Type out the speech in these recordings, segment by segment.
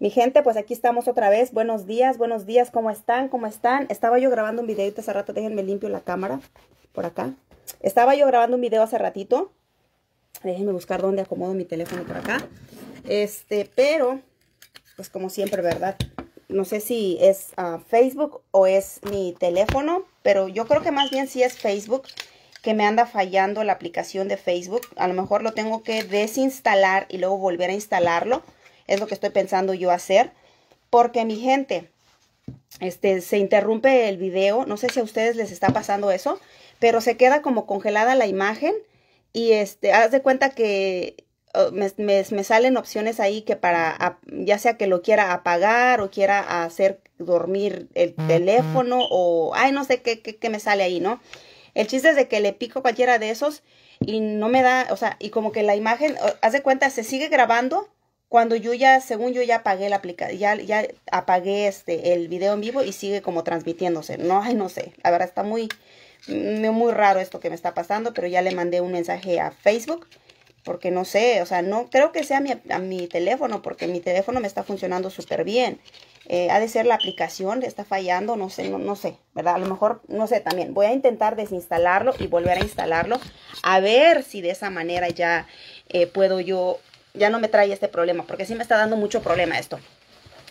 Mi gente, pues aquí estamos otra vez. Buenos días, buenos días. ¿Cómo están? ¿Cómo están? Estaba yo grabando un videito hace rato. Déjenme limpio la cámara por acá. Estaba yo grabando un video hace ratito. Déjenme buscar dónde acomodo mi teléfono por acá. Este, pero, pues como siempre, ¿verdad? No sé si es ah, Facebook o es mi teléfono, pero yo creo que más bien sí es Facebook que me anda fallando la aplicación de Facebook. A lo mejor lo tengo que desinstalar y luego volver a instalarlo es lo que estoy pensando yo hacer. Porque mi gente, este, se interrumpe el video. No sé si a ustedes les está pasando eso. Pero se queda como congelada la imagen. Y este, haz de cuenta que oh, me, salen opciones ahí que para, ya sea que lo quiera apagar o quiera hacer dormir el teléfono o, ay, no sé qué, qué, me sale ahí, ¿no? El chiste es de que le pico cualquiera de esos y no me da, o sea, y como que la imagen, oh, haz de cuenta, se sigue grabando, cuando yo ya, según yo ya apagué la ya, ya apagué este, el video en vivo y sigue como transmitiéndose. No, ay, no sé, la verdad está muy, muy raro esto que me está pasando, pero ya le mandé un mensaje a Facebook porque no sé, o sea, no creo que sea mi, a mi teléfono, porque mi teléfono me está funcionando súper bien. Eh, ha de ser la aplicación, está fallando, no sé, no, no, sé, ¿verdad? A lo mejor, no sé, también voy a intentar desinstalarlo y volver a instalarlo, a ver si de esa manera ya eh, puedo yo ya no me trae este problema, porque sí me está dando mucho problema esto.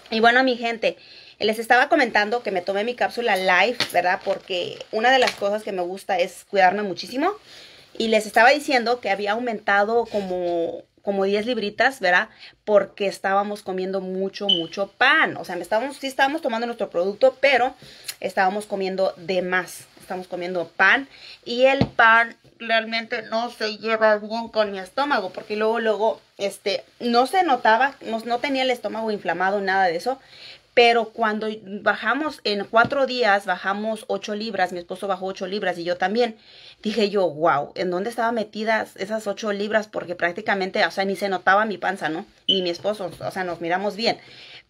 Y bueno, mi gente, les estaba comentando que me tomé mi cápsula live, ¿verdad? Porque una de las cosas que me gusta es cuidarme muchísimo. Y les estaba diciendo que había aumentado como como 10 libritas, ¿verdad? Porque estábamos comiendo mucho, mucho pan. O sea, estábamos, sí estábamos tomando nuestro producto, pero estábamos comiendo de más. Estamos comiendo pan. Y el pan realmente no se lleva bien con mi estómago, porque luego, luego, este, no se notaba, no, no tenía el estómago inflamado, nada de eso, pero cuando bajamos en cuatro días, bajamos ocho libras, mi esposo bajó ocho libras y yo también, dije yo, wow, ¿en dónde estaban metidas esas ocho libras? Porque prácticamente, o sea, ni se notaba mi panza, ¿no? Ni mi esposo, o sea, nos miramos bien.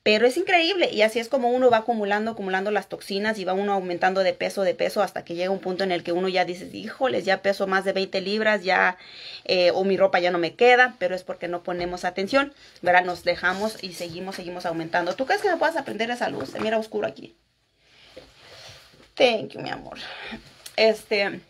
Pero es increíble y así es como uno va acumulando, acumulando las toxinas y va uno aumentando de peso, de peso, hasta que llega un punto en el que uno ya dice, híjoles, ya peso más de 20 libras, ya, eh, o mi ropa ya no me queda, pero es porque no ponemos atención, ¿verdad? Nos dejamos y seguimos, seguimos aumentando. ¿Tú crees que me puedas aprender esa luz? Mira oscuro aquí. Thank you, mi amor. Este,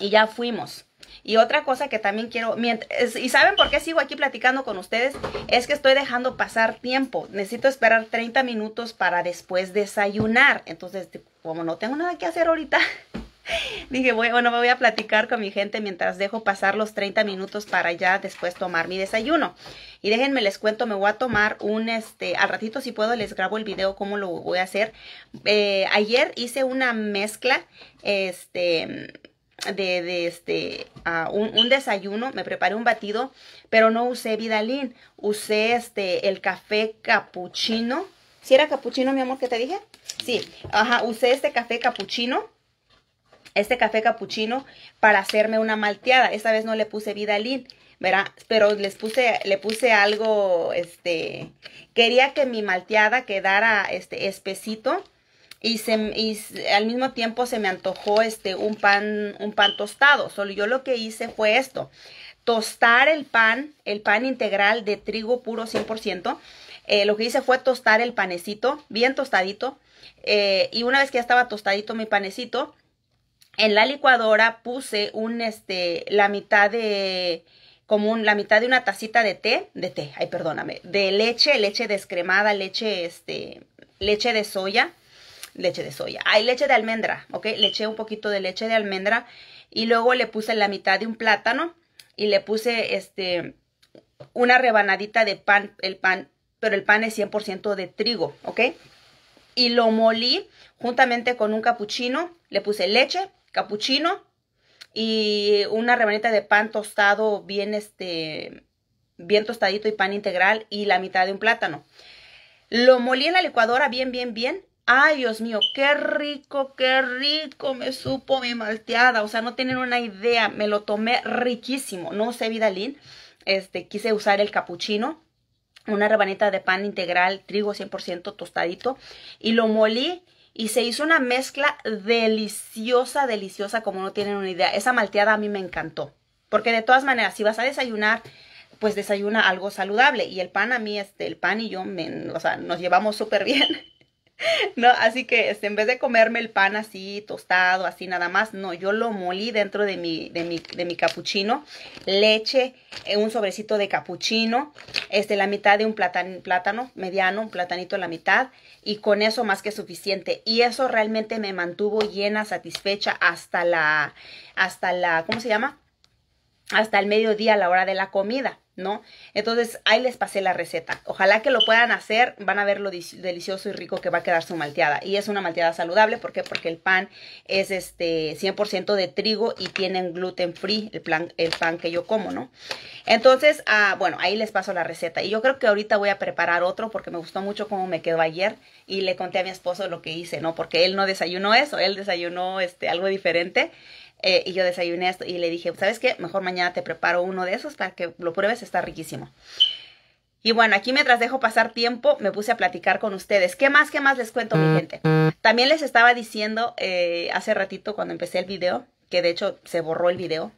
y ya fuimos. Y otra cosa que también quiero, y saben por qué sigo aquí platicando con ustedes, es que estoy dejando pasar tiempo. Necesito esperar 30 minutos para después desayunar. Entonces, como no tengo nada que hacer ahorita, dije, bueno, me voy a platicar con mi gente mientras dejo pasar los 30 minutos para ya después tomar mi desayuno. Y déjenme les cuento, me voy a tomar un, este, al ratito si puedo les grabo el video cómo lo voy a hacer. Eh, ayer hice una mezcla, este de, este, a ah, un, desayuno, me preparé un batido, pero no usé Vidalín, usé este, el café capuchino. ¿Si era capuchino, mi amor, que te dije? Sí, ajá, usé este café capuchino este café capuchino para hacerme una malteada. Esta vez no le puse vidalín, ¿verdad? Pero les puse, le puse algo, este, quería que mi malteada quedara, este, espesito y, al mismo tiempo se me antojó este, un, pan, un pan tostado. Solo yo lo que hice fue esto, tostar el pan, el pan integral de trigo puro 100%. Eh, lo que hice fue tostar el panecito, bien tostadito. Eh, y una vez que ya estaba tostadito mi panecito, en la licuadora puse un, este, la mitad de, como la mitad de una tacita de té, de té, ay, perdóname, de leche, leche descremada, leche, este, leche de soya leche de soya. Hay leche de almendra, ¿ok? Le eché un poquito de leche de almendra y luego le puse la mitad de un plátano y le puse este una rebanadita de pan, el pan, pero el pan es 100% de trigo, ¿ok? Y lo molí juntamente con un capuchino, le puse leche, capuchino y una rebanita de pan tostado bien este bien tostadito y pan integral y la mitad de un plátano. Lo molí en la licuadora bien, bien, bien ay Dios mío, qué rico, qué rico me supo mi malteada. O sea, no tienen una idea, me lo tomé riquísimo. No sé, Vidalín, este, quise usar el capuchino, una rebanita de pan integral, trigo 100% tostadito, y lo molí y se hizo una mezcla deliciosa, deliciosa, como no tienen una idea. Esa malteada a mí me encantó, porque de todas maneras, si vas a desayunar, pues desayuna algo saludable. Y el pan a mí, este, el pan y yo, o sea, nos llevamos súper bien. No, así que este, en vez de comerme el pan así tostado, así nada más, no, yo lo molí dentro de mi, de mi, de mi capuchino, leche, eh, un sobrecito de capuchino, este, la mitad de un plátano, plátano mediano, un platanito a la mitad, y con eso más que suficiente. Y eso realmente me mantuvo llena, satisfecha hasta la, hasta la, ¿cómo se llama? hasta el mediodía a la hora de la comida, ¿no? Entonces ahí les pasé la receta. Ojalá que lo puedan hacer, van a ver lo delicioso y rico que va a quedar su malteada. Y es una malteada saludable, ¿por qué? Porque el pan es este 100% de trigo y tienen gluten free, el, el pan que yo como, ¿no? Entonces, ah, bueno, ahí les paso la receta. Y yo creo que ahorita voy a preparar otro porque me gustó mucho cómo me quedó ayer y le conté a mi esposo lo que hice, ¿no? Porque él no desayunó eso, él desayunó este, algo diferente. Eh, y yo desayuné esto y le dije, ¿sabes qué? Mejor mañana te preparo uno de esos para que lo pruebes, está riquísimo. Y bueno, aquí mientras dejo pasar tiempo, me puse a platicar con ustedes. ¿Qué más, qué más les cuento, mi gente? También les estaba diciendo eh, hace ratito cuando empecé el video, que de hecho se borró el video,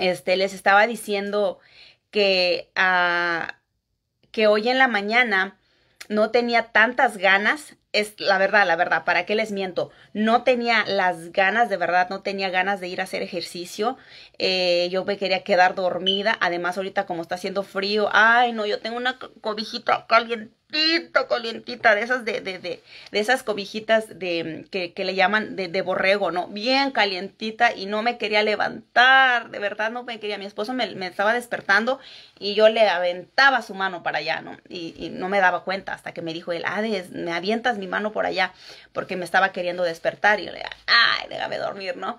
este, les estaba diciendo que, ah, que hoy en la mañana no tenía tantas ganas es la verdad, la verdad, ¿para qué les miento? No tenía las ganas, de verdad, no tenía ganas de ir a hacer ejercicio. Eh, yo me quería quedar dormida. Además, ahorita como está haciendo frío, ay, no, yo tengo una cobijita alguien calientita, de esas de, de, esas cobijitas de, mm, que, le llaman de, de, borrego, ¿no? Bien calientita y no me quería levantar, de verdad no me quería. Mi esposo me, estaba despertando y yo le aventaba su mano para allá, ¿no? Y, no me daba cuenta hasta que me dijo él, ah, me avientas mi mano por allá porque me estaba queriendo despertar y yo le ay, déjame dormir, ¿no?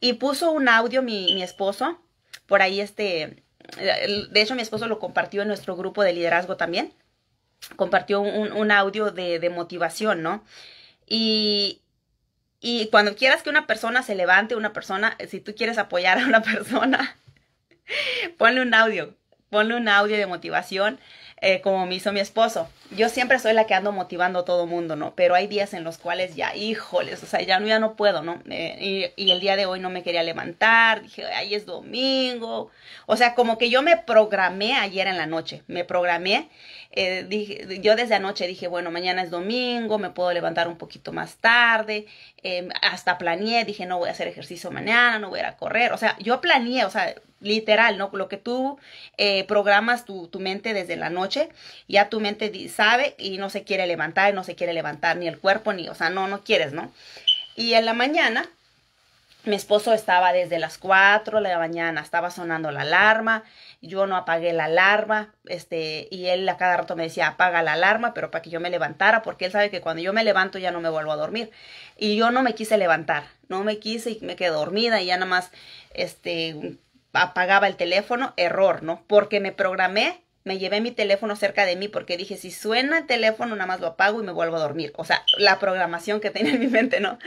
Y puso un audio mi, mi esposo, por ahí este, de hecho mi esposo lo compartió en nuestro grupo de liderazgo también compartió un, un audio de, de, motivación, ¿no? Y, y cuando quieras que una persona se levante, una persona, eh, si tú quieres apoyar a una persona, ponle un audio, ponle un audio de motivación eh, como me hizo mi esposo. Yo siempre soy la que ando motivando a todo mundo, ¿no? Pero hay días en los cuales ya, híjoles, o sea, ya no, ya no puedo, ¿no? Eh, y, el día de hoy no me quería levantar, dije, ahí es domingo. O sea, como que yo me programé ayer en la noche, me programé, eh, dije, yo desde anoche dije, bueno, mañana es domingo, me puedo levantar un poquito más tarde, em, hasta planeé, dije, no voy a hacer ejercicio mañana, no voy a, ir a correr, o sea, yo planeé, o sea, literal, ¿no? Lo que tú eh, programas tu, mente desde la noche, ya tu mente sabe y no se quiere levantar, no se quiere levantar ni el cuerpo, ni, o sea, no, no quieres, ¿no? Y en la mañana, mi esposo estaba desde las 4 de la mañana, estaba sonando la alarma, yo no apagué la alarma, este, y él a cada rato me decía, apaga la alarma, pero para que yo me levantara, porque él sabe que cuando yo me levanto ya no me vuelvo a dormir. Y yo no me quise levantar, no me quise y me quedé dormida y ya nada más, este, apagaba el teléfono, error, ¿no? Porque me programé, me llevé mi teléfono cerca de mí porque dije, si suena el teléfono, nada más lo apago y me vuelvo a dormir. O sea, la programación que tenía en mi mente, ¿no?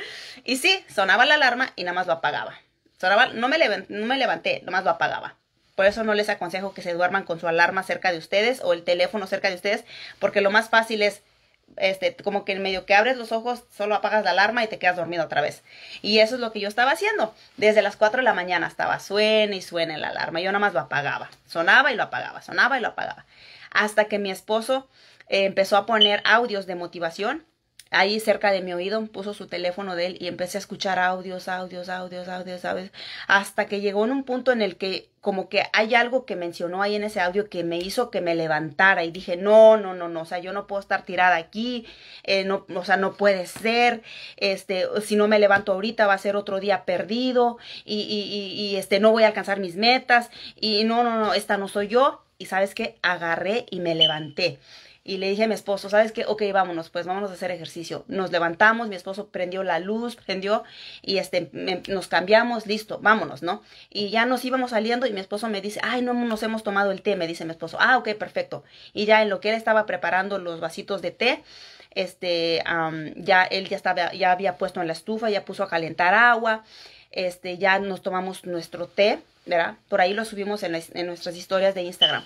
Y sí, sonaba la alarma y nada más lo apagaba. Sonaba, no me, levanté, no me nada más lo apagaba. Por eso no les aconsejo que se duerman con su alarma cerca de ustedes o el teléfono cerca de ustedes, porque lo más fácil es este, como que en medio que abres los ojos, solo apagas la alarma y te quedas dormido otra vez. Y eso es lo que yo estaba haciendo. Desde las 4 de la mañana estaba suena y suena la alarma. Yo nada más lo apagaba. Sonaba y lo apagaba, sonaba y lo apagaba. Hasta que mi esposo eh, empezó a poner audios de motivación ahí cerca de mi oído, puso su teléfono de él y empecé a escuchar audios, audios, audios, audios, audios, hasta que llegó en un punto en el que como que hay algo que mencionó ahí en ese audio que me hizo que me levantara y dije, no, no, no, no, o sea, yo no puedo estar tirada aquí, eh, no, o sea, no puede ser, este, si no me levanto ahorita va a ser otro día perdido y, y, y este, no voy a alcanzar mis metas y no, no, no, esta no soy yo y sabes qué, agarré y me levanté y le dije a mi esposo, ¿sabes qué? Ok, vámonos, pues vámonos a hacer ejercicio. Nos levantamos, mi esposo prendió la luz, prendió y este, nos cambiamos, listo, vámonos, ¿no? Y ya nos íbamos saliendo y mi esposo me dice, ay, no nos hemos tomado el té, me dice mi esposo, ah, ok, perfecto. Y ya en lo que él estaba preparando los vasitos de té, este, ya él ya estaba, ya había puesto en la estufa, ya puso a calentar agua, este, ya nos tomamos nuestro té, ¿verdad? Por ahí lo subimos en nuestras historias de Instagram.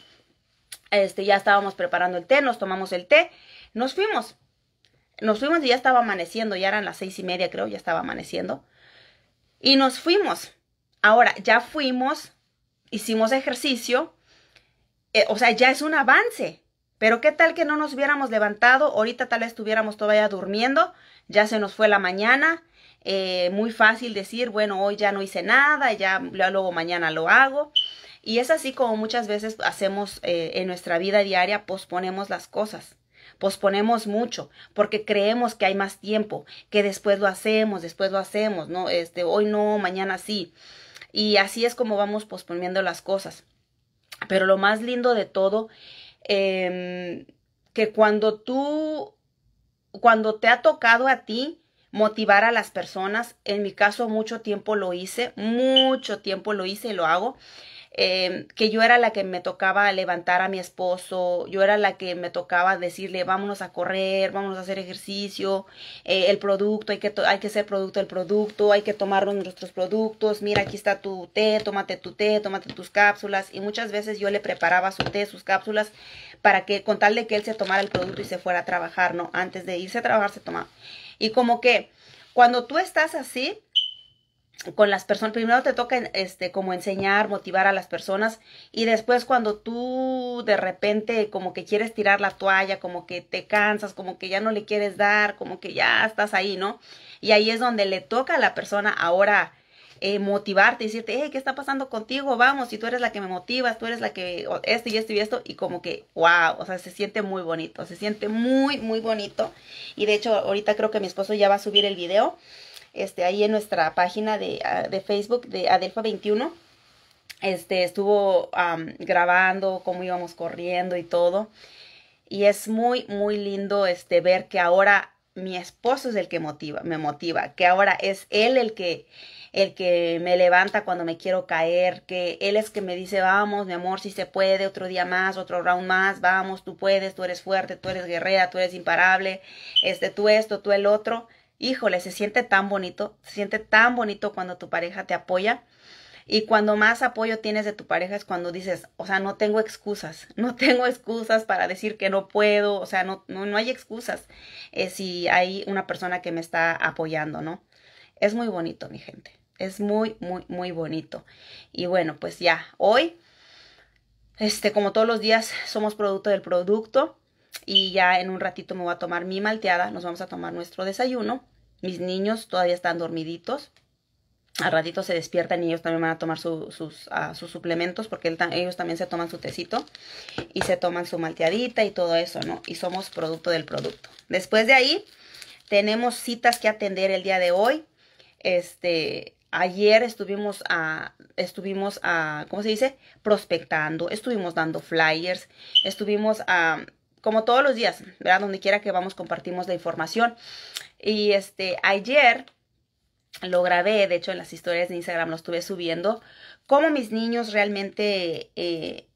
Este, ya estábamos preparando el té, nos tomamos el té, nos fuimos. Nos fuimos y ya estaba amaneciendo, ya eran las seis y media creo, ya estaba amaneciendo. Y nos fuimos. Ahora, ya fuimos, hicimos ejercicio, eh, o sea, ya es un avance. Pero qué tal que no nos hubiéramos levantado, ahorita tal estuviéramos todavía durmiendo, ya se nos fue la mañana, eh, muy fácil decir, bueno, hoy ya no hice nada, ya luego mañana lo hago. Y es así como muchas veces hacemos eh, en nuestra vida diaria, posponemos las cosas. Posponemos mucho porque creemos que hay más tiempo, que después lo hacemos, después lo hacemos, ¿no? Este, hoy no, mañana sí. Y así es como vamos posponiendo las cosas. Pero lo más lindo de todo, em, que cuando tú, cuando te ha tocado a ti motivar a las personas, en mi caso mucho tiempo lo hice, mucho tiempo lo hice y lo hago, Em, que yo era la que me tocaba levantar a mi esposo, yo era la que me tocaba decirle vámonos a correr, vámonos a hacer ejercicio, eh, el producto, hay que, hay que ser producto del producto, hay que tomar nuestros productos, mira aquí está tu té, tómate tu té, tómate tus cápsulas y muchas veces yo le preparaba su té, sus cápsulas para que con tal de que él se tomara el producto y se fuera a trabajar, ¿no? Antes de irse a trabajar se tomaba. Y como que cuando tú estás así, con las personas, primero te toca este como enseñar, motivar a las personas y después cuando tú de repente como que quieres tirar la toalla, como que te cansas, como que ya no le quieres dar, como que ya estás ahí, ¿no? Y ahí es donde le toca a la persona ahora eh, motivarte, decirte, hey, ¿qué está pasando contigo? Vamos, y tú eres la que me motivas, tú eres la que esto y esto y esto, y como que, wow, o sea, se siente muy bonito, se siente muy, muy bonito. Y de hecho, ahorita creo que mi esposo ya va a subir el video este, ahí en nuestra página de, ah, de Facebook de Adelfa 21. Este, estuvo grabando cómo íbamos corriendo y todo. Y es muy, muy lindo este, ver que ahora mi esposo es el que motiva, me motiva, que ahora es él el que, el que me levanta cuando me quiero caer, que él es que me dice, vamos, mi amor, si se puede, otro día más, otro round más, vamos, tú puedes, tú eres fuerte, tú eres guerrera, tú eres imparable, este, tú esto, tú el otro híjole, se siente tan bonito, se siente tan bonito cuando tu pareja te apoya. Y cuando más apoyo tienes de tu pareja es cuando dices, o sea, no tengo excusas, no tengo excusas para decir que no puedo, o sea, no, no, hay excusas eh, si hay una persona que me está apoyando, ¿no? Es muy bonito, mi gente, es muy, muy, muy bonito. Y bueno, pues ya, hoy, este, como todos los días, somos producto del producto y ya en un ratito me voy a tomar mi malteada, nos vamos a tomar nuestro desayuno mis niños todavía están dormiditos. a ratito se despiertan y ellos también van a tomar ah, sus, suplementos porque ellos también se toman su tecito y se toman su malteadita y todo eso, ¿no? Y somos producto del producto. Después de ahí, tenemos citas que atender el día de hoy. Este, ayer estuvimos a, estuvimos a, ¿cómo se dice? Prospectando, estuvimos dando flyers, estuvimos a, como todos los días, ¿verdad? Donde quiera que vamos compartimos la información. Y este, ayer lo grabé, de hecho en las historias de Instagram lo estuve subiendo, cómo mis niños realmente eh,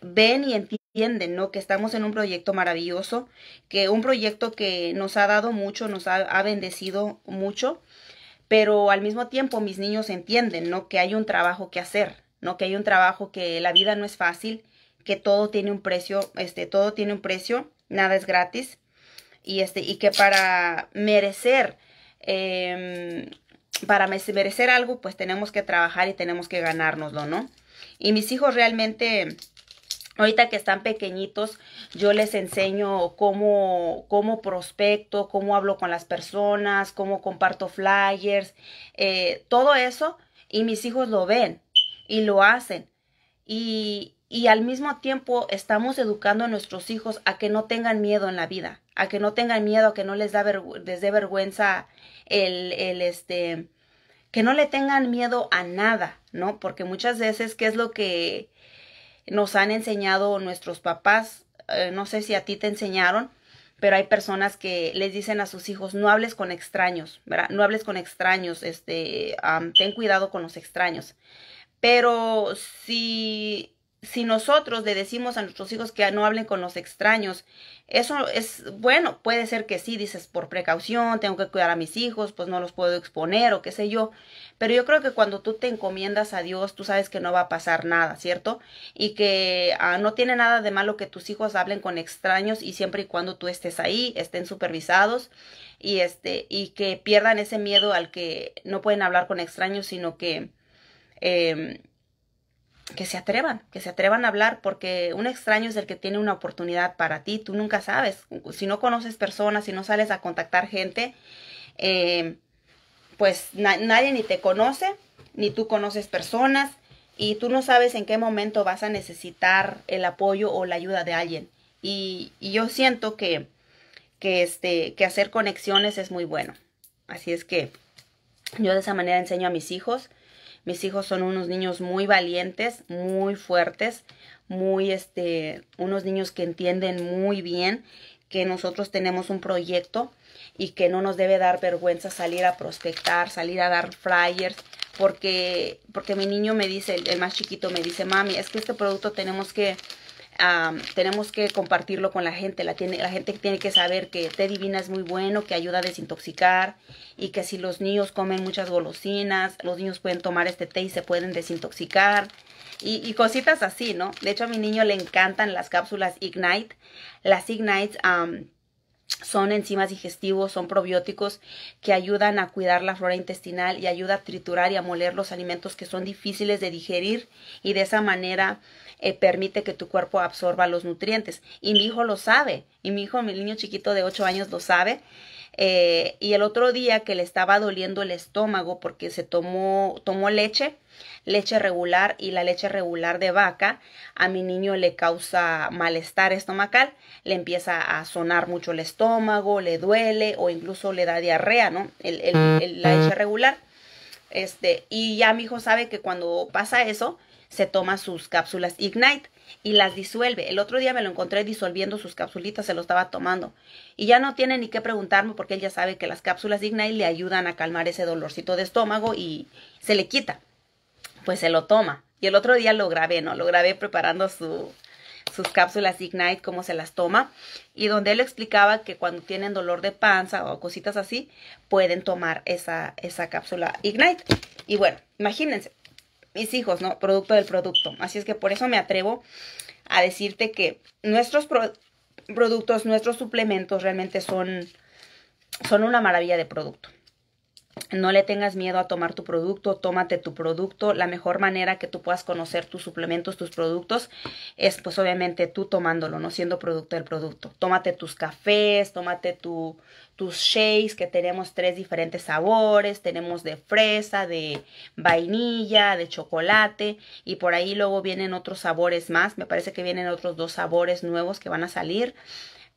ven y entienden, ¿no? Que estamos en un proyecto maravilloso, que un proyecto que nos ha dado mucho, nos ha, ha bendecido mucho, pero al mismo tiempo mis niños entienden, ¿no? Que hay un trabajo que hacer, ¿no? Que hay un trabajo que la vida no es fácil, que todo tiene un precio, este, todo tiene un precio, nada es gratis y, este, y que para merecer, em, para merecer algo, pues tenemos que trabajar y tenemos que ganárnoslo, ¿no? Y mis hijos realmente... Ahorita que están pequeñitos, yo les enseño cómo, cómo prospecto, cómo hablo con las personas, cómo comparto flyers, eh, todo eso. Y mis hijos lo ven y lo hacen. Y, y al mismo tiempo estamos educando a nuestros hijos a que no tengan miedo en la vida, a que no tengan miedo, a que no les, dé vergüenza el, el, este, que no le tengan miedo a nada, ¿no? Porque muchas veces, ¿qué es lo que nos han enseñado nuestros papás? Eh, no sé si a ti te enseñaron, pero hay personas que les dicen a sus hijos, no hables con extraños, ¿verdad? No hables con extraños, este, ten cuidado con los extraños. Pero si si nosotros le decimos a nuestros hijos que no hablen con los extraños, eso es bueno, puede ser que sí, dices por precaución, tengo que cuidar a mis hijos, pues no los puedo exponer o qué sé yo, pero yo creo que cuando tú te encomiendas a Dios, tú sabes que no va a pasar nada, ¿cierto? Y que ah, no tiene nada de malo que tus hijos hablen con extraños y siempre y cuando tú estés ahí, estén supervisados y este y que pierdan ese miedo al que no pueden hablar con extraños, sino que em, que se atrevan, que se atrevan a hablar, porque un extraño es el que tiene una oportunidad para ti, tú nunca sabes, si no conoces personas, si no sales a contactar gente, eh, pues nadie ni te conoce, ni tú conoces personas, y tú no sabes en qué momento vas a necesitar el apoyo o la ayuda de alguien. Y, yo siento que, que, este, que hacer conexiones es muy bueno. Así es que yo de esa manera enseño a mis hijos mis hijos son unos niños muy valientes, muy fuertes, muy, este, unos niños que entienden muy bien que nosotros tenemos un proyecto y que no nos debe dar vergüenza salir a prospectar, salir a dar flyers, porque, porque mi niño me dice, el más chiquito me dice, mami, es que este producto tenemos que tenemos que compartirlo con la gente. La, la gente tiene que saber que té divina es muy bueno, que ayuda a desintoxicar y que si los niños comen muchas golosinas, los niños pueden tomar este té y se pueden desintoxicar. Y, cositas así, ¿no? De hecho, a mi niño le encantan las cápsulas Ignite. Las Ignite son enzimas digestivos, son probióticos que ayudan a cuidar la flora intestinal y ayuda a triturar y a moler los alimentos que son difíciles de digerir y de esa manera eh, permite que tu cuerpo absorba los nutrientes. Y mi hijo lo sabe, y mi hijo, mi niño chiquito de 8 años lo sabe, eh, y el otro día que le estaba doliendo el estómago porque se tomó, tomó leche, leche regular y la leche regular de vaca, a mi niño le causa malestar estomacal, le empieza a sonar mucho el estómago, le duele o incluso le da diarrea, ¿no? la leche regular. Este, y ya mi hijo sabe que cuando pasa eso, se toma sus cápsulas Ignite y las disuelve. El otro día me lo encontré disolviendo sus cápsulitas se lo estaba tomando. Y ya no tiene ni que preguntarme porque él ya sabe que las cápsulas Ignite le ayudan a calmar ese dolorcito de estómago y se le quita. Pues se lo toma. Y el otro día lo grabé, ¿no? Lo grabé preparando sus cápsulas Ignite, cómo se las toma, y donde él explicaba que cuando tienen dolor de panza o cositas así, pueden tomar esa, esa cápsula Ignite. Y bueno, imagínense, mis hijos, ¿no? Producto del producto. Así es que por eso me atrevo a decirte que nuestros productos, nuestros suplementos realmente son, son una maravilla de producto no le tengas miedo a tomar tu producto, tómate tu producto. La mejor manera que tú puedas conocer tus suplementos, tus productos, es pues obviamente tú tomándolo, no siendo producto del producto. Tómate tus cafés, tómate tu, tus shakes, que tenemos tres diferentes sabores. Tenemos de fresa, de vainilla, de chocolate y por ahí luego vienen otros sabores más. Me parece que vienen otros dos sabores nuevos que van a salir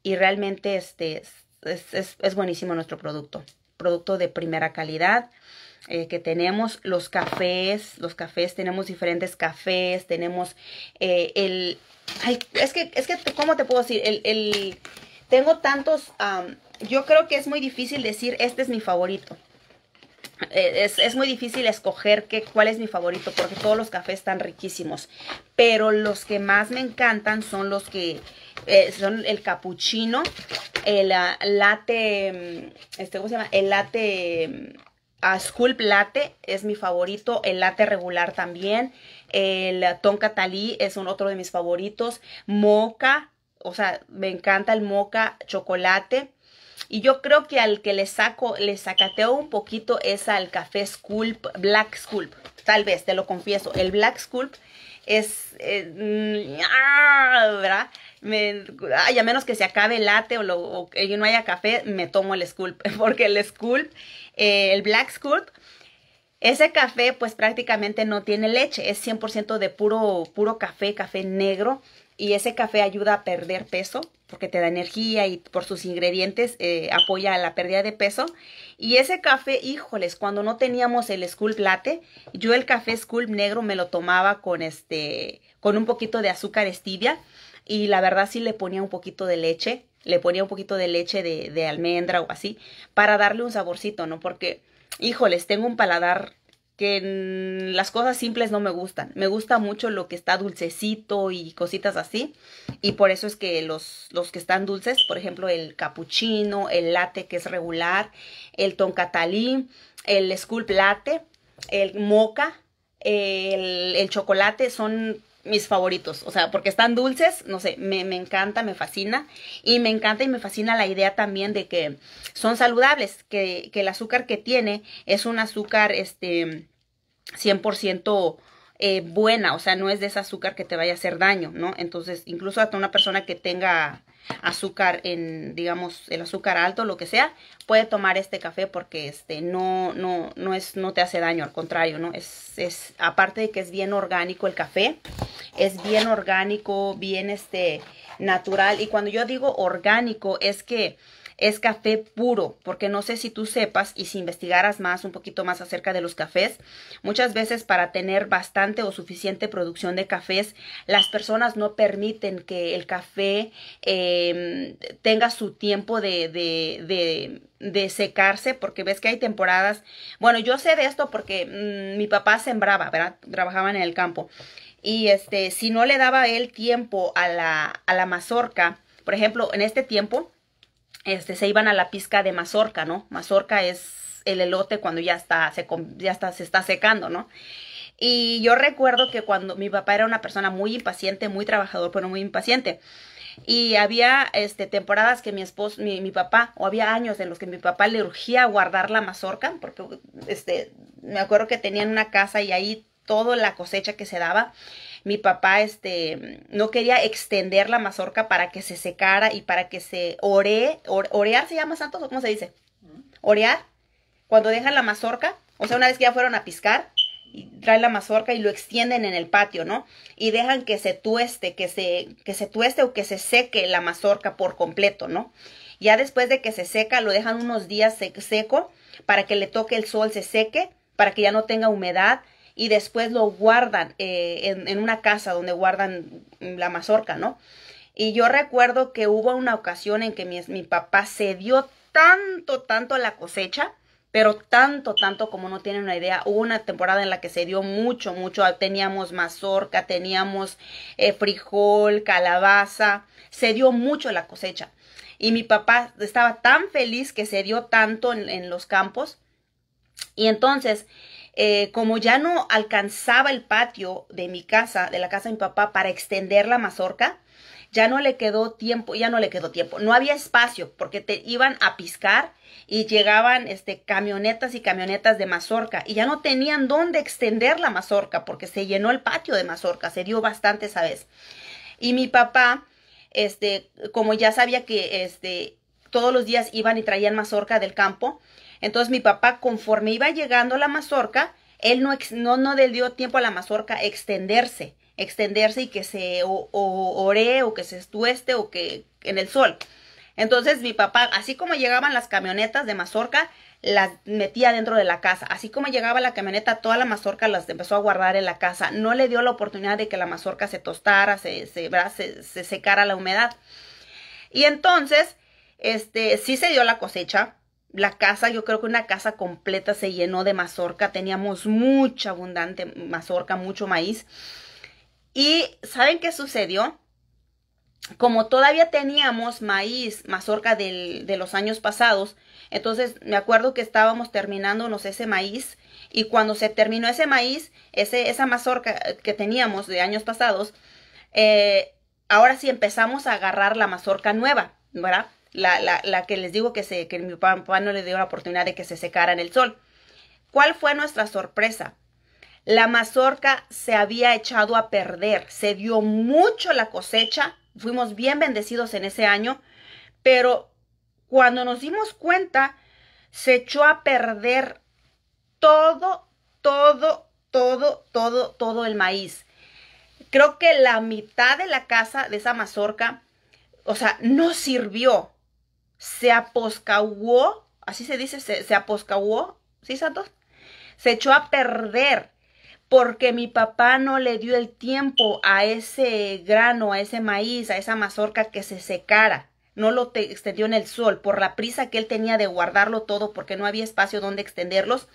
y realmente este, es buenísimo nuestro producto producto de primera calidad. Eh, que tenemos los cafés, los cafés, tenemos diferentes cafés, tenemos eh, el, es que, es que, ¿cómo te puedo decir? El, el tengo tantos, yo creo que es muy difícil decir, este es mi favorito. Eh, es, muy difícil escoger cuál es mi favorito porque todos los cafés están riquísimos. Pero los que más me encantan son los que eh, son el capuchino, el ah, latte, mm, este, ¿cómo se llama? El latte, mm, Asculp Latte es mi favorito, el latte regular también, el Tonka Talí es otro de mis favoritos, Moca, o sea, me encanta el Moca chocolate, y yo creo que al que le saco, le sacateo un poquito es al café Sculp, Black Sculp. Tal vez, te lo confieso. El Black Sculp es... Eh, mm, ah, a menos que se acabe el late o, no haya café, me tomo el Sculp. Porque el Sculp, eh, el Black Sculp, ese café pues prácticamente no tiene leche, es 100% de puro, puro café, café negro y ese café ayuda a perder peso, porque te da energía y por sus ingredientes eh, apoya a la pérdida de peso. Y ese café, híjoles, cuando no teníamos el Sculp Latte, yo el café Sculp negro me lo tomaba con este, con un poquito de azúcar estivia. y la verdad sí le ponía un poquito de leche, le ponía un poquito de leche de, de almendra o así, para darle un saborcito, ¿no? Porque, híjoles, tengo un paladar que las cosas simples no me gustan. Me gusta mucho lo que está dulcecito y cositas así. Y por eso es que los, los que están dulces, por ejemplo, el capuchino, el latte que es regular, el toncatalí, el sculp latte, el moca, el chocolate, son mis favoritos, o sea, porque están dulces, no sé, me, encanta, me fascina, y me encanta y me fascina la idea también de que son saludables, que, que el azúcar que tiene es un azúcar, este, 100% eh, buena, o sea, no es de ese azúcar que te vaya a hacer daño, ¿no? Entonces, incluso hasta una persona que tenga azúcar en, digamos, el azúcar alto, lo que sea, puede tomar este café porque este no, no, no es, no te hace daño, al contrario, ¿no? Es, es, aparte de que es bien orgánico el café, es bien orgánico, bien este natural. Y cuando yo digo orgánico, es que es café puro, porque no sé si tú sepas y si investigaras más un poquito más acerca de los cafés, muchas veces para tener bastante o suficiente producción de cafés, las personas no permiten que el café em, tenga su tiempo de, de, de secarse porque ves que hay temporadas. Bueno, yo sé de esto porque mm, mi papá sembraba, ¿verdad? Trabajaban en el campo. Y este, si no le daba él tiempo a la, a la mazorca, por ejemplo, en este tiempo, este, se iban a la pizca de mazorca, ¿no? Mazorca es el elote cuando ya está, se, ya está, se está secando, ¿no? Y yo recuerdo que cuando mi papá era una persona muy impaciente, muy trabajador, pero muy impaciente. Y había este, temporadas que mi esposo, mi, papá, o había años en los que mi papá le urgía guardar la mazorca, porque este, me acuerdo que tenían una casa y ahí toda la cosecha que se daba, mi papá este, no quería extender la mazorca para que se secara y para que se ore, orear se llama santos o cómo se dice, orear, cuando dejan la mazorca, o sea, una vez que ya fueron a piscar, y traen la mazorca y lo extienden en el patio, ¿no? Y dejan que se tueste, que se, que se tueste o que se seque la mazorca por completo, ¿no? Ya después de que se seca, lo dejan unos días seco para que le toque el sol, se seque, para que ya no tenga humedad, y después lo guardan eh, en, una casa donde guardan la mazorca, ¿no? Y yo recuerdo que hubo una ocasión en que mi, mi papá se dio tanto, tanto a la cosecha, pero tanto, tanto como no tienen una idea, hubo una temporada en la que se dio mucho, mucho, teníamos mazorca, teníamos eh, frijol, calabaza, se dio mucho la cosecha. Y mi papá estaba tan feliz que se dio tanto en, en los campos. Y entonces eh, como ya no alcanzaba el patio de mi casa, de la casa de mi papá, para extender la mazorca, ya no le quedó tiempo, ya no le quedó tiempo, no había espacio porque te iban a piscar y llegaban este camionetas y camionetas de mazorca y ya no tenían dónde extender la mazorca porque se llenó el patio de mazorca, se dio bastante esa vez. Y mi papá este como ya sabía que este todos los días iban y traían mazorca del campo, entonces mi papá, conforme iba llegando la mazorca, él no, no, no le dio tiempo a la mazorca extenderse, extenderse y que se o, o, o que se estueste o que en el sol. Entonces mi papá, así como llegaban las camionetas de mazorca, las metía dentro de la casa. Así como llegaba la camioneta, toda la mazorca las empezó a guardar en la casa. No le dio la oportunidad de que la mazorca se tostara, se, se, se, secara la humedad. Y entonces, este, sí se dio la cosecha la casa, yo creo que una casa completa se llenó de mazorca. Teníamos mucha abundante mazorca, mucho maíz. Y ¿saben qué sucedió? Como todavía teníamos maíz, mazorca de los años pasados, entonces me acuerdo que estábamos terminándonos ese maíz y cuando se terminó ese maíz, ese, esa mazorca que teníamos de años pasados, eh, ahora sí empezamos a agarrar la mazorca nueva, ¿verdad? la, que les digo que, se, que mi papá no le dio la oportunidad de que se secara en el sol. ¿Cuál fue nuestra sorpresa? La mazorca se había echado a perder, se dio mucho la cosecha, fuimos bien bendecidos en ese año, pero cuando nos dimos cuenta, se echó a perder todo, todo, todo, todo, todo el maíz. Creo que la mitad de la casa de esa mazorca, o sea, no sirvió se aposcahuó, así se dice, se, se ¿sí, Santos? Se echó a perder porque mi papá no le dio el tiempo a ese grano, a ese maíz, a esa mazorca que se secara. No lo extendió en el sol por la prisa que él tenía de guardarlo todo porque no había espacio donde extenderlos.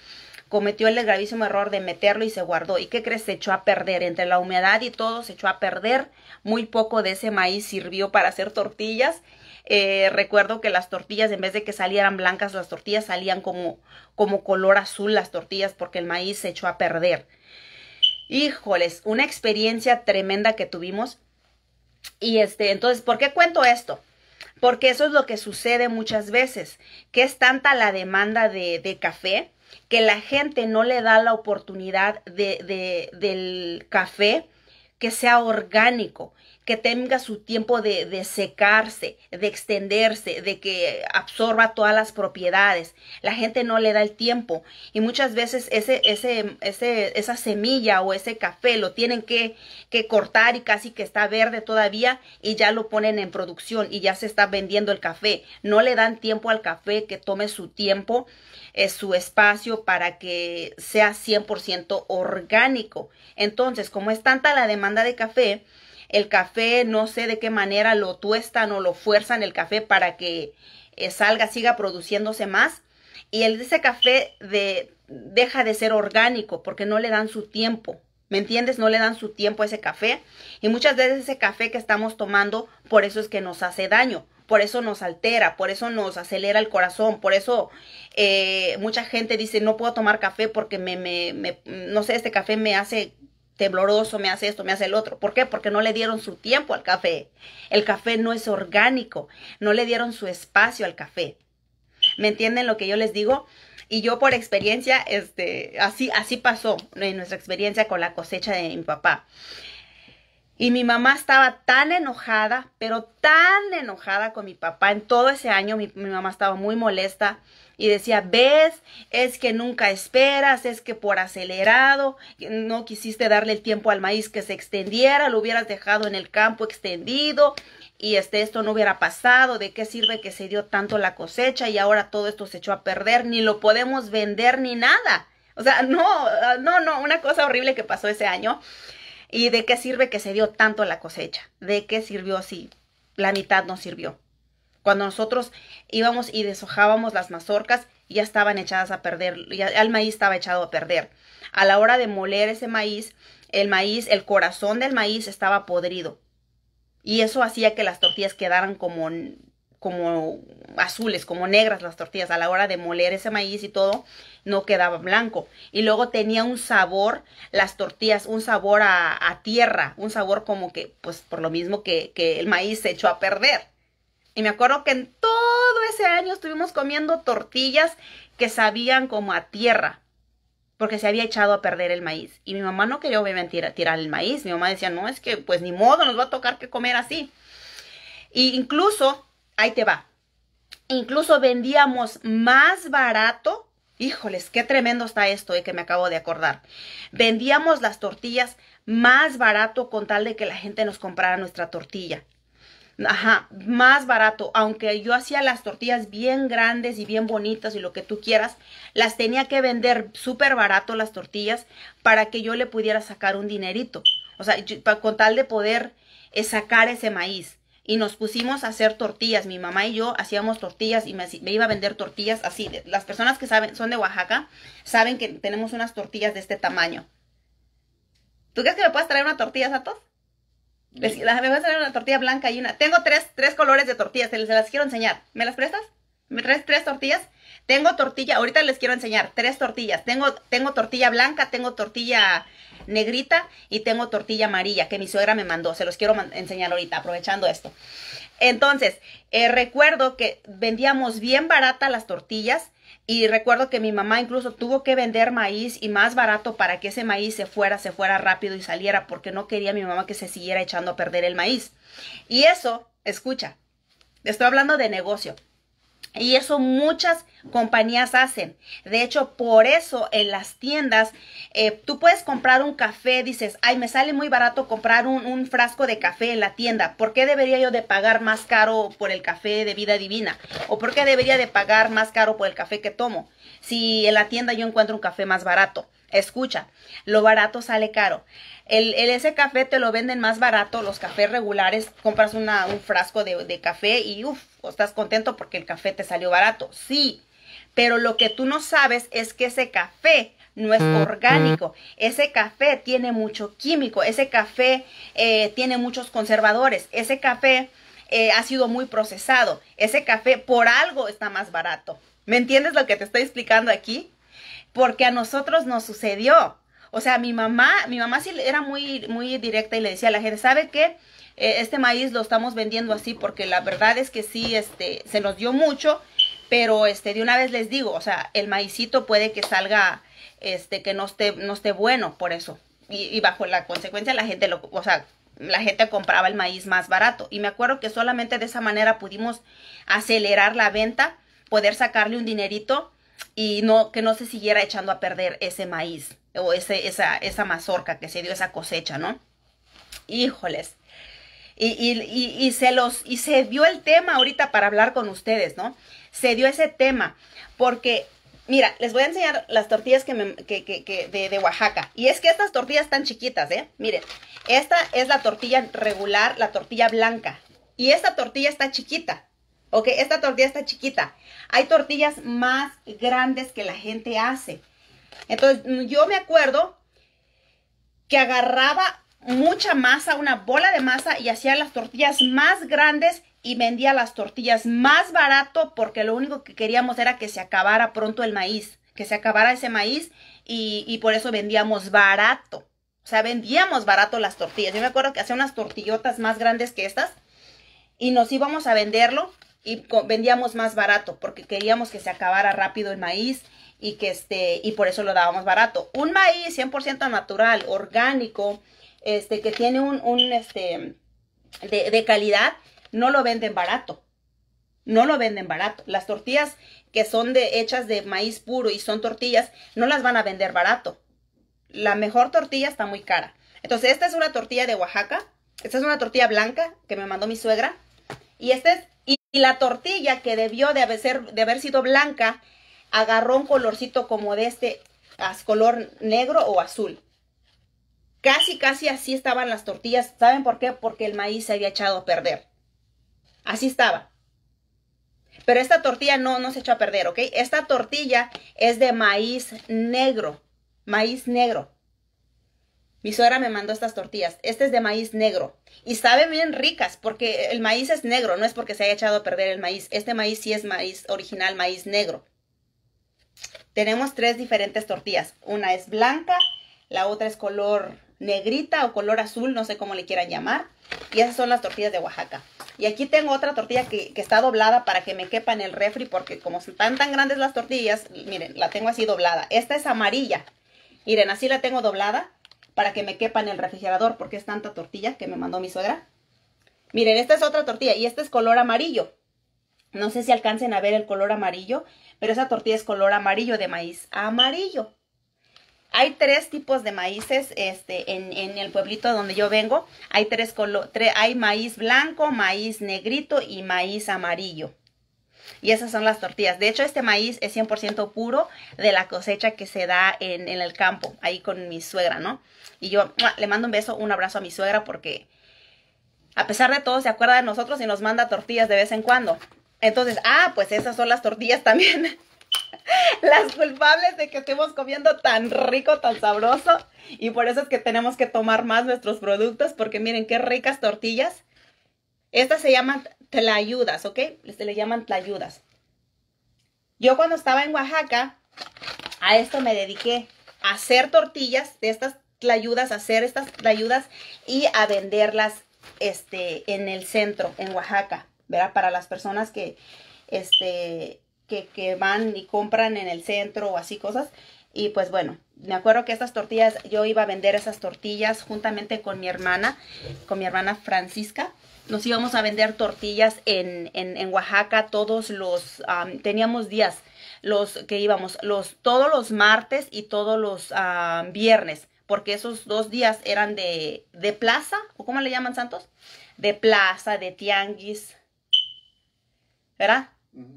Cometió el gravísimo error de meterlo y se guardó. ¿Y qué crees? Se echó a perder. Entre la humedad y todo se echó a perder. Muy poco de ese maíz sirvió para hacer tortillas eh, recuerdo que las tortillas, en vez de que salieran blancas, las tortillas salían como, como color azul las tortillas porque el maíz se echó a perder. Híjoles, una experiencia tremenda que tuvimos. Y este, entonces, ¿por qué cuento esto? Porque eso es lo que sucede muchas veces, que es tanta la demanda de, de café que la gente no le da la oportunidad de, de, del café que sea orgánico, que tenga su tiempo de, secarse, de extenderse, de que absorba todas las propiedades. La gente no le da el tiempo y muchas veces ese, ese, ese, esa semilla o ese café lo tienen que, cortar y casi que está verde todavía y ya lo ponen en producción y ya se está vendiendo el café. No le dan tiempo al café que tome su tiempo, eh, su espacio para que sea 100% orgánico. Entonces, como es tanta la demanda de café, el café, no sé de qué manera lo tuestan o lo fuerzan el café para que eh, salga, siga produciéndose más. Y ese café deja de ser orgánico porque no le dan su tiempo. ¿Me entiendes? No le dan su tiempo a ese café. Y muchas veces ese café que estamos tomando, por eso es que nos hace daño, por eso nos altera, por eso nos acelera el corazón, por eso eh, mucha gente dice, no puedo tomar café porque me, me, me, no sé, este café me hace tembloroso, me hace esto, me hace el otro. ¿Por qué? Porque no le dieron su tiempo al café. El café no es orgánico, no le dieron su espacio al café. ¿Me entienden lo que yo les digo? Y yo por experiencia, este, así, así pasó en nuestra experiencia con la cosecha de mi papá. Y mi mamá estaba tan enojada, pero tan enojada con mi papá. En todo ese año mi mamá estaba muy molesta y decía, ves, es que nunca esperas, es que por acelerado no quisiste darle el tiempo al maíz que se extendiera, lo hubieras dejado en el campo extendido y este, esto no hubiera pasado, de qué sirve que se dio tanto la cosecha y ahora todo esto se echó a perder, ni lo podemos vender ni nada. O sea, no, no, no, una cosa horrible que pasó ese año. ¿Y de qué sirve que se dio tanto la cosecha? ¿De qué sirvió así? la mitad no sirvió? Cuando nosotros íbamos y deshojábamos las mazorcas, ya estaban echadas a perder, ya el maíz estaba echado a perder. A la hora de moler ese maíz, el maíz, el corazón del maíz estaba podrido. Y eso hacía que las tortillas quedaran como, como azules, como negras las tortillas. A la hora de moler ese maíz y todo, no quedaba blanco. Y luego tenía un sabor, las tortillas, un sabor a, tierra, un sabor como que, pues por lo mismo que, que el maíz se echó a perder. Y me acuerdo que en todo ese año estuvimos comiendo tortillas que sabían como a tierra, porque se había echado a perder el maíz. Y mi mamá no quería obviamente tirar el maíz. Mi mamá decía, no, es que pues ni modo, nos va a tocar que comer así. Y incluso, ahí te va, incluso vendíamos más barato. Híjoles, qué tremendo está esto y eh, que me acabo de acordar. Vendíamos las tortillas más barato con tal de que la gente nos comprara nuestra tortilla. Ajá, más barato. Aunque yo hacía las tortillas bien grandes y bien bonitas y lo que tú quieras, las tenía que vender súper barato las tortillas para que yo le pudiera sacar un dinerito. O sea, con tal de poder eh, sacar ese maíz. Y nos pusimos a hacer tortillas. Mi mamá y yo hacíamos tortillas y me, iba a vender tortillas así. Las personas que saben, son de Oaxaca saben que tenemos unas tortillas de este tamaño. ¿Tú crees que me puedes traer una tortilla, Satos? me voy a hacer una tortilla blanca y una. Tengo tres, tres colores de tortillas, se, las quiero enseñar. ¿Me las prestas? tres tortillas? Tengo tortilla, ahorita les quiero enseñar, tres tortillas. Tengo, tengo tortilla blanca, tengo tortilla negrita y tengo tortilla amarilla que mi suegra me mandó. Se los quiero enseñar ahorita, aprovechando esto. Entonces, eh, recuerdo que vendíamos bien barata las tortillas y recuerdo que mi mamá incluso tuvo que vender maíz y más barato para que ese maíz se fuera, se fuera rápido y saliera, porque no quería mi mamá que se siguiera echando a perder el maíz. Y eso, escucha, estoy hablando de negocio. Y eso muchas compañías hacen. De hecho, por eso en las tiendas eh, tú puedes comprar un café, dices, ay, me sale muy barato comprar un, un, frasco de café en la tienda. ¿Por qué debería yo de pagar más caro por el café de vida divina? ¿O por qué debería de pagar más caro por el café que tomo? Si en la tienda yo encuentro un café más barato. Escucha, lo barato sale caro. El, ese café te lo venden más barato, los cafés regulares, compras un frasco de, café y uff, estás contento porque el café te salió barato. Sí, pero lo que tú no sabes es que ese café no es orgánico. Ese café tiene mucho químico, ese café eh, tiene muchos conservadores, ese café eh, ha sido muy procesado, ese café por algo está más barato. ¿Me entiendes lo que te estoy explicando aquí? porque a nosotros nos sucedió. O sea, mi mamá, mi mamá sí era muy, muy directa y le decía a la gente, ¿sabe qué? Eh, este maíz lo estamos vendiendo así porque la verdad es que sí, este, se nos dio mucho, pero este, de una vez les digo, o sea, el maicito puede que salga, este, que no esté, no esté bueno por eso. Y, y bajo la consecuencia la gente lo, o sea, la gente compraba el maíz más barato. Y me acuerdo que solamente de esa manera pudimos acelerar la venta, poder sacarle un dinerito y no, que no se siguiera echando a perder ese maíz o ese, esa, esa mazorca que se dio, esa cosecha, ¿no? Híjoles. Y, y, y, se los, y se dio el tema ahorita para hablar con ustedes, ¿no? Se dio ese tema, porque, mira, les voy a enseñar las tortillas que, me, que, que, de, de, Oaxaca. Y es que estas tortillas están chiquitas, ¿eh? Miren, esta es la tortilla regular, la tortilla blanca. Y esta tortilla está chiquita. Ok, esta tortilla está chiquita. Hay tortillas más grandes que la gente hace. Entonces, mm, yo me acuerdo que agarraba mucha masa, una bola de masa y hacía las tortillas más grandes y vendía las tortillas más barato porque lo único que queríamos era que se acabara pronto el maíz, que se acabara ese maíz y, por eso vendíamos barato. O sea, vendíamos barato las tortillas. Yo me acuerdo que hacía unas tortillotas más grandes que estas y nos íbamos a venderlo y vendíamos más barato porque queríamos que se acabara rápido el maíz y que este y por eso lo dábamos barato. Un maíz 100% natural, orgánico, este que tiene un, este de, calidad, no lo venden barato. No lo venden barato. Las tortillas que son de, hechas de maíz puro y son tortillas, no las van a vender barato. La mejor tortilla está muy cara. Entonces, esta es una tortilla de Oaxaca. Esta es una tortilla blanca que me mandó mi suegra. Y esta es y la tortilla que debió de haber, sido blanca, agarró un colorcito como de este color negro o azul. Casi, casi así estaban las tortillas. ¿Saben por qué? Porque el maíz se había echado a perder. Así estaba. Pero esta tortilla no, no se echó a perder, ¿ok? Esta tortilla es de maíz negro. Maíz negro. Mi suegra me mandó estas tortillas. Este es de maíz negro. Y saben bien ricas porque el maíz es negro, no es porque se haya echado a perder el maíz. Este maíz sí es maíz original, maíz negro. Tenemos tres diferentes tortillas. Una es blanca, la otra es color negrita o color azul, no sé cómo le quieran llamar. Y esas son las tortillas de Oaxaca. Y aquí tengo otra tortilla que, está doblada para que me quepa en el refri porque como están tan grandes las tortillas, miren, la tengo así doblada. Esta es amarilla. Miren, así la tengo doblada para que me quepan en el refrigerador porque es tanta tortilla que me mandó mi suegra. Miren, esta es otra tortilla y esta es color amarillo. No sé si alcancen a ver el color amarillo, pero esa tortilla es color amarillo de maíz amarillo. Hay tres tipos de maíces este, en, el pueblito donde yo vengo. Hay, tres hay maíz blanco, maíz negrito y maíz amarillo. Y esas son las tortillas. De hecho, este maíz es 100% puro de la cosecha que se da en, el campo, ahí con mi suegra, ¿no? Y yo le mando un beso, un abrazo a mi suegra porque a pesar de todo se acuerda de nosotros y nos manda tortillas de vez en cuando. Entonces, ah, pues esas son las tortillas también. las culpables de que estemos comiendo tan rico, tan sabroso. Y por eso es que tenemos que tomar más nuestros productos porque miren qué ricas tortillas. Estas se llaman tlayudas, ¿ok? Se le llaman tlayudas. Yo cuando estaba en Oaxaca, a esto me dediqué, a hacer tortillas de estas tlayudas, a hacer estas tlayudas y a venderlas este, en el centro, en Oaxaca, ¿verdad? Para las personas que, este, que, que van y compran en el centro o así cosas. Y pues bueno, me acuerdo que estas tortillas, yo iba a vender esas tortillas juntamente con mi hermana, con mi hermana Francisca nos íbamos a vender tortillas en, en, en Oaxaca todos los, teníamos días los que íbamos, los, todos los martes y todos los viernes, porque esos dos días eran de, de plaza, o cómo le llaman santos, de plaza, de tianguis, ¿verdad?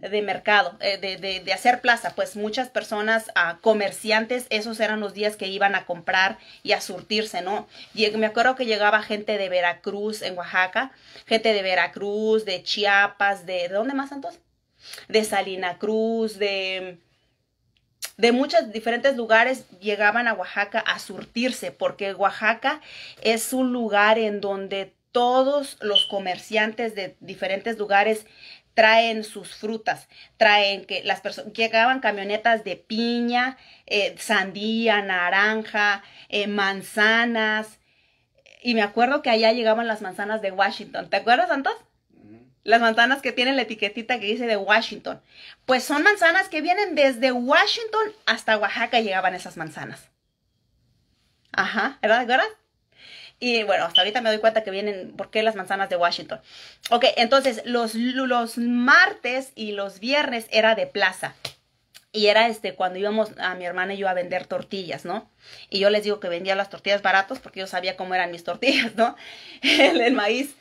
de mercado, eh, de, hacer plaza, pues muchas personas, ah, comerciantes, esos eran los días que iban a comprar y a surtirse, ¿no? Y me acuerdo que llegaba gente de Veracruz, en Oaxaca, gente de Veracruz, de Chiapas, de, ¿de dónde más, Santos? De Salina Cruz, de, de muchos diferentes lugares llegaban a Oaxaca a surtirse, porque Oaxaca es un lugar en donde todos los comerciantes de diferentes lugares traen sus frutas, traen que las personas, llegaban camionetas de piña, eh, sandía, naranja, eh, manzanas, y me acuerdo que allá llegaban las manzanas de Washington, ¿te acuerdas, Santos? Las manzanas que tienen la etiquetita que dice de Washington. Pues son manzanas que vienen desde Washington hasta Oaxaca llegaban esas manzanas. Ajá, ¿verdad? ¿Verdad? Y bueno, hasta ahorita me doy cuenta que vienen, ¿por qué las manzanas de Washington? Ok, entonces los, los martes y los viernes era de plaza. Y era este cuando íbamos a mi hermana y yo a vender tortillas, ¿no? Y yo les digo que vendía las tortillas baratos porque yo sabía cómo eran mis tortillas, ¿no? el, maíz.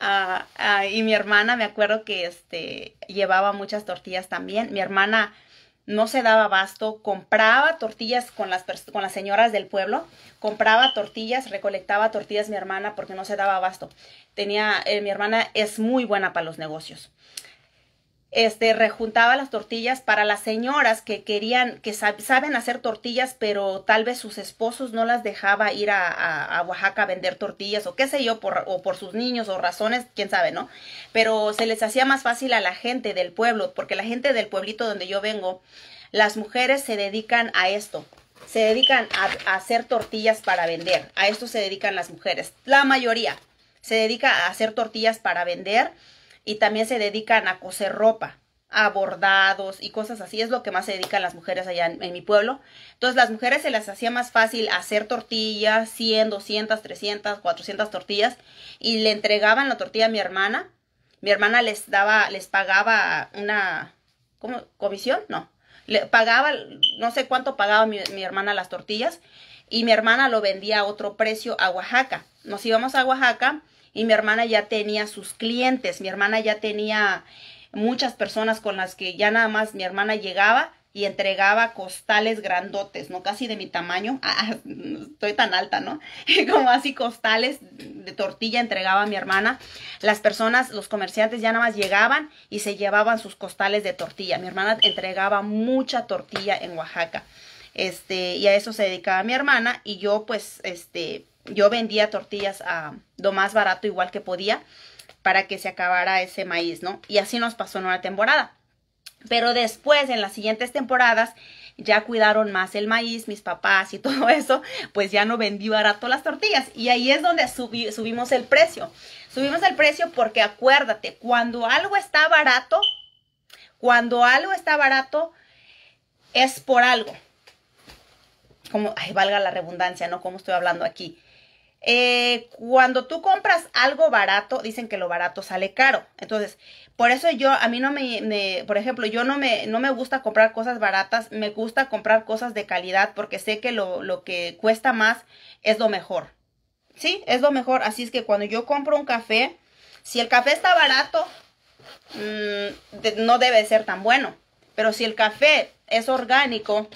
Ah, ah, y mi hermana, me acuerdo que este, llevaba muchas tortillas también. Mi hermana no se daba abasto, compraba tortillas con las, con las señoras del pueblo, compraba tortillas, recolectaba tortillas mi hermana porque no se daba abasto. Tenía, eh, mi hermana es muy buena para los negocios este, rejuntaba las tortillas para las señoras que querían, que saben hacer tortillas, pero tal vez sus esposos no las dejaba ir a, Oaxaca a vender tortillas o qué sé yo, por, o por sus niños o razones, quién sabe, ¿no? Pero se les hacía más fácil a la gente del pueblo, porque la gente del pueblito donde yo vengo, las mujeres se dedican a esto, se dedican a hacer tortillas para vender, a esto se dedican las mujeres, la mayoría se dedica a hacer tortillas para vender y también se dedican a coser ropa, a bordados y cosas así. Es lo que más se dedican las mujeres allá en, mi pueblo. Entonces, las mujeres se les hacía más fácil hacer tortillas, 100, 200, 300, 400 tortillas y le entregaban la tortilla a mi hermana. Mi hermana les daba, les pagaba una, ¿cómo? ¿Comisión? No. Le pagaba, no sé cuánto pagaba mi hermana las tortillas y mi hermana lo vendía a otro precio a Oaxaca. Nos íbamos a Oaxaca y mi hermana ya tenía sus clientes, mi hermana ya tenía muchas personas con las que ya nada más mi hermana llegaba y entregaba costales grandotes, ¿no? Casi de mi tamaño, ah, estoy tan alta, ¿no? Como así costales de tortilla entregaba mi hermana. Las personas, los comerciantes ya nada más llegaban y se llevaban sus costales de tortilla. Mi hermana entregaba mucha tortilla en Oaxaca. Este, y a eso se dedicaba mi hermana y yo pues, este, yo vendía tortillas a lo más barato igual que podía para que se acabara ese maíz, ¿no? Y así nos pasó en una temporada. Pero después, en las siguientes temporadas, ya cuidaron más el maíz, mis papás y todo eso, pues ya no vendí barato las tortillas. Y ahí es donde subimos el precio. Subimos el precio porque acuérdate, cuando algo está barato, cuando algo está barato, es por algo. Como, ay, valga la redundancia, ¿no? Como estoy hablando aquí. Eh, cuando tú compras algo barato, dicen que lo barato sale caro. Entonces, por eso yo, a mí no me, por ejemplo, yo no me, no me gusta comprar cosas baratas, me gusta comprar cosas de calidad porque sé que lo, que cuesta más es lo mejor. Sí, es lo mejor. Así es que cuando yo compro un café, si el café está barato, mm, no debe ser tan bueno. Pero si el café es orgánico,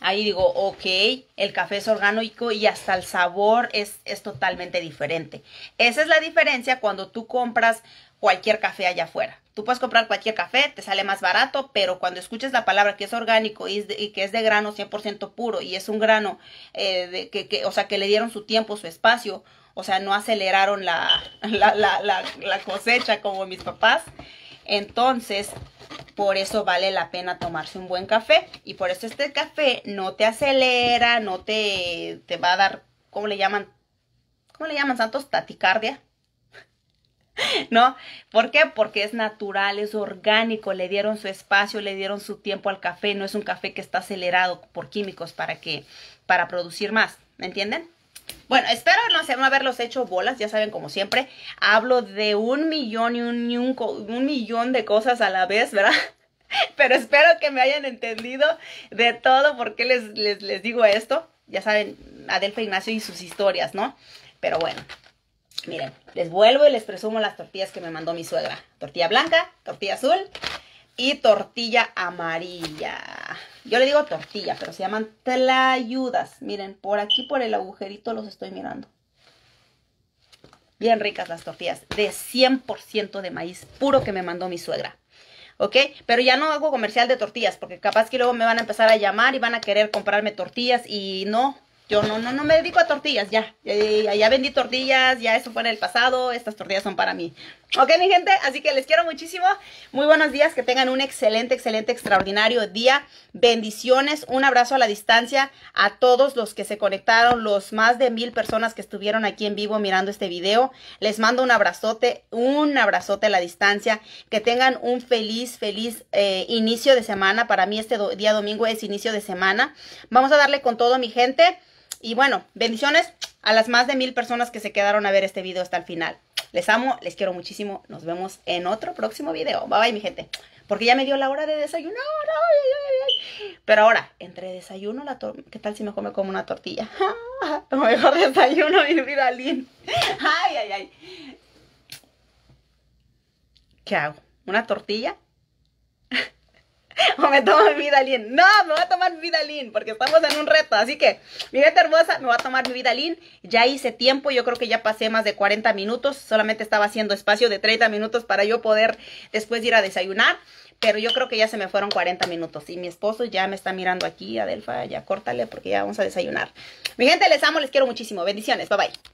ahí digo, ok, el café es orgánico y hasta el sabor es, es, totalmente diferente. Esa es la diferencia cuando tú compras cualquier café allá afuera. Tú puedes comprar cualquier café, te sale más barato, pero cuando escuches la palabra que es orgánico y, que es de grano 100% puro y es un grano eh, que, o sea, que le dieron su tiempo, su espacio, o sea, no aceleraron la, la, la, la cosecha como mis papás, entonces por eso vale la pena tomarse un buen café. Y por eso este café no te acelera, no te, te va a dar, ¿cómo le llaman? ¿Cómo le llaman, Santos? Taticardia. ¿No? ¿Por qué? Porque es natural, es orgánico, le dieron su espacio, le dieron su tiempo al café, no es un café que está acelerado por químicos para que, para producir más, ¿me entienden? Bueno, espero no, haberlos hecho bolas, ya saben, como siempre, hablo de un millón y un, millón de cosas a la vez, ¿verdad? Pero espero que me hayan entendido de todo por qué les, les, les digo esto. Ya saben, Adelfa Ignacio y sus historias, ¿no? Pero bueno, miren, les vuelvo y les presumo las tortillas que me mandó mi suegra. Tortilla blanca, tortilla azul y tortilla amarilla. Yo le digo tortilla, pero se llaman tlayudas. Miren, por aquí, por el agujerito los estoy mirando. Bien ricas las tortillas, de 100% de maíz puro que me mandó mi suegra. ¿ok? Pero ya no hago comercial de tortillas, porque capaz que luego me van a empezar a llamar y van a querer comprarme tortillas y no, yo no, no, no me dedico a tortillas, ya. Ya, eh, vendí tortillas, ya eso fue en el pasado, estas tortillas son para mí. Ok, mi gente, así que les quiero muchísimo. Muy buenos días, que tengan un excelente, excelente, extraordinario día. Bendiciones, un abrazo a la distancia a todos los que se conectaron, los más de mil personas que estuvieron aquí en vivo mirando este video. Les mando un abrazote, un abrazote a la distancia. Que tengan un feliz, feliz eh, inicio de semana. Para mí este día domingo es inicio de semana. Vamos a darle con todo, mi gente. Y bueno, bendiciones a las más de mil personas que se quedaron a ver este video hasta el final. Les amo, les quiero muchísimo. Nos vemos en otro próximo video. Bye bye, mi gente. Porque ya me dio la hora de desayunar. Pero ahora, entre desayuno, la ¿qué tal si me me como una tortilla? mejor desayuno, mi viralín. Ay, ay, ay. ¿Qué hago? ¿Una tortilla? o me tomo mi No, me voy a tomar mi porque estamos en un reto. Así que, mi gente hermosa, me va a tomar mi vidalín, Ya hice tiempo, yo creo que ya pasé más de 40 minutos. Solamente estaba haciendo espacio de 30 minutos para yo poder después ir a desayunar. Pero yo creo que ya se me fueron 40 minutos. Y mi esposo ya me está mirando aquí. Adelfa, ya córtale porque ya vamos a desayunar. Mi gente, les amo, les quiero muchísimo. Bendiciones. Bye bye.